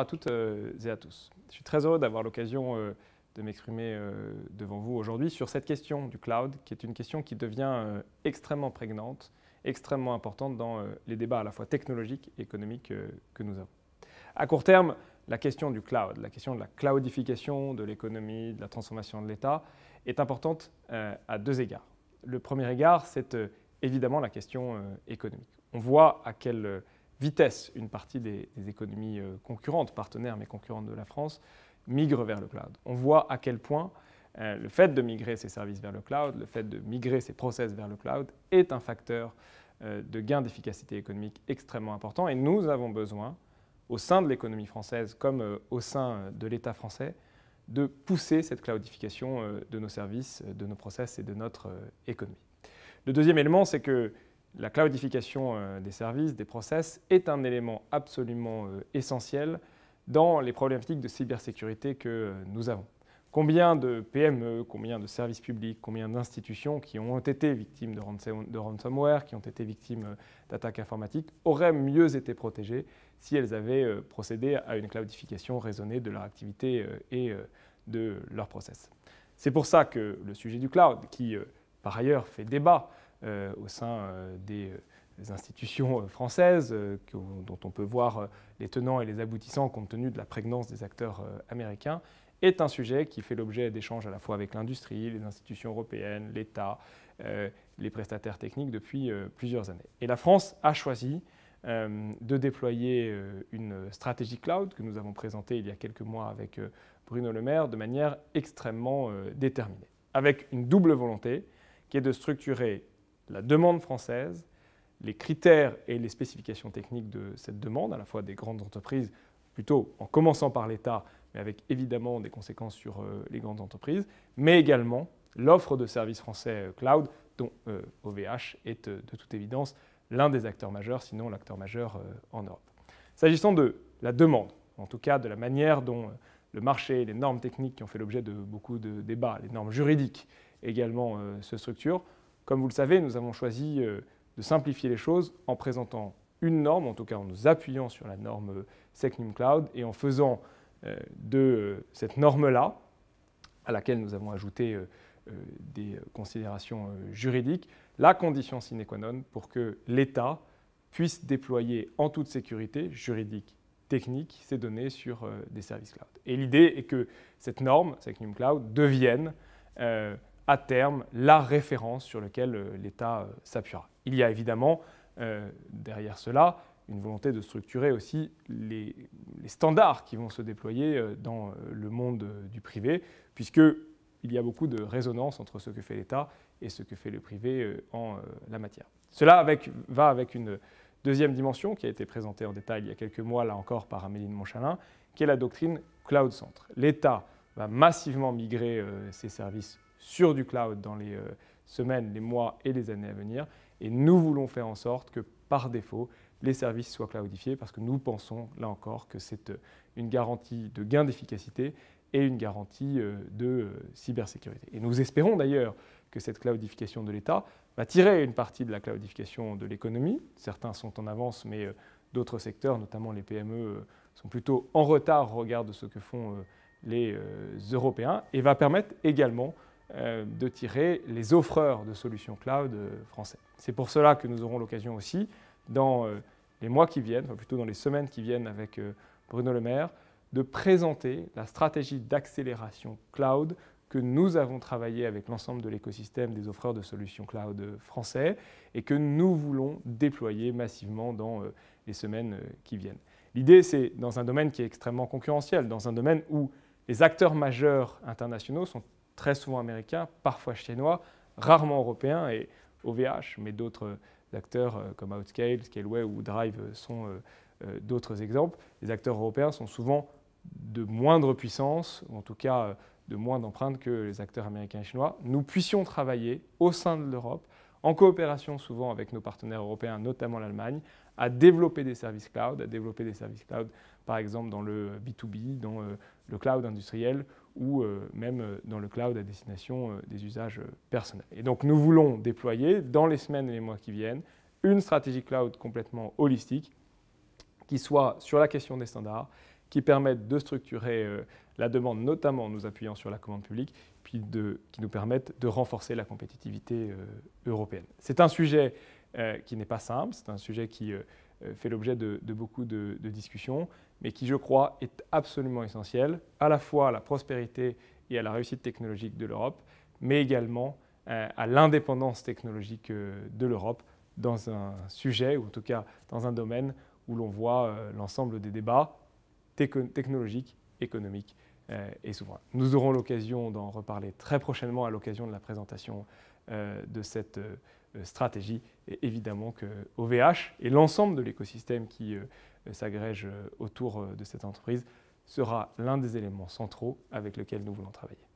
à toutes euh, et à tous. Je suis très heureux d'avoir l'occasion euh, de m'exprimer euh, devant vous aujourd'hui sur cette question du cloud, qui est une question qui devient extrêmement prégnante, extrêmement importante dans les débats à la fois technologiques et économiques que nous avons. À court terme, la question du cloud, la question de la cloudification de l'économie, de la transformation de l'État, est importante à deux égards. Le premier égard, c'est évidemment la question économique. On voit à quel vitesse, une partie des, économies euh, concurrentes, partenaires mais concurrentes de la France, migrent vers le cloud. On voit à quel point euh, le fait de migrer ses services vers le cloud, le fait de migrer ses process vers le cloud est un facteur euh, de gain d'efficacité économique extrêmement important. Et nous avons besoin, au sein de l'économie française comme au sein de l'État français, de pousser cette cloudification de nos services, de nos process et de notre économie. Le deuxième élément, c'est que la cloudification euh, des services, des process, est un élément absolument euh, essentiel dans les problématiques de cybersécurité que euh, nous avons. Combien de PME, combien de services publics, combien d'institutions qui ont été victimes de ransomware, qui ont été victimes d'attaques informatiques, auraient mieux été protégées si elles avaient procédé à une cloudification raisonnée de leur activité et de leurs process. C'est pour ça que le sujet du cloud, qui par ailleurs fait débat, euh, au sein euh, des euh, institutions françaises, dont on peut voir les tenants et les aboutissants compte tenu de la prégnance des acteurs américains, est un sujet qui fait l'objet d'échanges à la fois avec l'industrie, les institutions européennes, l'État, les prestataires techniques depuis plusieurs années. Et la France a choisi de déployer une stratégie cloud que nous avons présentée il y a quelques mois avec Bruno Le Maire de manière extrêmement déterminée, avec une double volonté qui est de structurer la demande française, les critères et les spécifications techniques de cette demande, à la fois des grandes entreprises, plutôt en commençant par l'État, mais avec évidemment des conséquences sur euh, les grandes entreprises, mais également l'offre de services français euh, cloud, dont OVH euh, est de toute évidence l'un des acteurs majeurs, sinon l'acteur majeur en Europe. S'agissant de la demande, en tout cas de la manière dont le marché, les normes techniques qui ont fait l'objet de beaucoup de débats, les normes juridiques également se structurent, comme vous le savez, nous avons choisi euh, de simplifier les choses en présentant une norme, en tout cas en nous appuyant sur la norme euh, SecNumCloud et en faisant euh, de cette norme-là, à laquelle nous avons ajouté des considérations juridiques, la condition sine qua non pour que l'État puisse déployer en toute sécurité juridique, technique, ses données sur des services cloud. Et l'idée est que cette norme, SecNumCloud Cloud, devienne à terme la référence sur laquelle euh, l'État euh, s'appuiera. Il y a évidemment euh, derrière cela une volonté de structurer aussi les, standards qui vont se déployer dans le monde du privé, puisqu'il y a beaucoup de résonance entre ce que fait l'État et ce que fait le privé en la matière. Cela va avec une deuxième dimension qui a été présentée en détail il y a quelques mois, là encore, par Amélie de Montchalin, qui est la doctrine Cloud Centre. L'État va massivement migrer ses services sur du cloud dans les euh, semaines, les mois et les années à venir. Et nous voulons faire en sorte que par défaut, les services soient cloudifiés parce que nous pensons, là encore, que c'est euh, une garantie de gain d'efficacité et une garantie euh, de cybersécurité. Et nous espérons d'ailleurs que cette cloudification de l'État va tirer une partie de la cloudification de l'économie. Certains sont en avance, mais d'autres secteurs, notamment les PME, sont plutôt en retard au regard de ce que font les Européens et va permettre également euh, de tirer les offreurs de solutions cloud euh, français. C'est pour cela que nous aurons l'occasion aussi, dans euh, les mois qui viennent, enfin plutôt dans les semaines qui viennent avec Bruno Le Maire, de présenter la stratégie d'accélération cloud que nous avons travaillé avec l'ensemble de l'écosystème des offreurs de solutions cloud français et que nous voulons déployer massivement dans les semaines qui viennent. L'idée, c'est dans un domaine qui est extrêmement concurrentiel, dans un domaine où les acteurs majeurs internationaux sont très souvent américains, parfois chinois, rarement européens et OVH, mais d'autres euh, acteurs euh, comme Outscale, Scaleway ou Drive euh, sont d'autres exemples. Les acteurs européens sont souvent de moindre puissance, ou en tout cas de moins d'empreinte que les acteurs américains et chinois, nous puissions travailler au sein de l'Europe, en coopération souvent avec nos partenaires européens, notamment l'Allemagne, à développer des services cloud, à développer des services cloud par exemple dans le B2B, dans euh, le cloud industriel ou euh, même euh, dans le cloud à destination des usages personnels. Et donc nous voulons déployer dans les semaines et les mois qui viennent une stratégie cloud complètement holistique qui soit sur la question des standards, qui permette de structurer la demande, notamment en nous appuyant sur la commande publique, puis de, qui nous permettent de renforcer la compétitivité européenne. C'est un sujet euh, qui n'est pas simple. C'est un sujet qui euh, euh, fait l'objet de, beaucoup de, discussions, mais qui, je crois, est absolument essentiel à la fois à la prospérité et à la réussite technologique de l'Europe, mais également à l'indépendance technologique de l'Europe dans un sujet, ou en tout cas dans un domaine où l'on voit l'ensemble des débats technologiques, économiques et souverains. Nous aurons l'occasion d'en reparler très prochainement à l'occasion de la présentation de cette euh, stratégie et évidemment que OVH et l'ensemble de l'écosystème qui euh, s'agrège euh, autour de cette entreprise sera l'un des éléments centraux avec lesquels nous voulons travailler.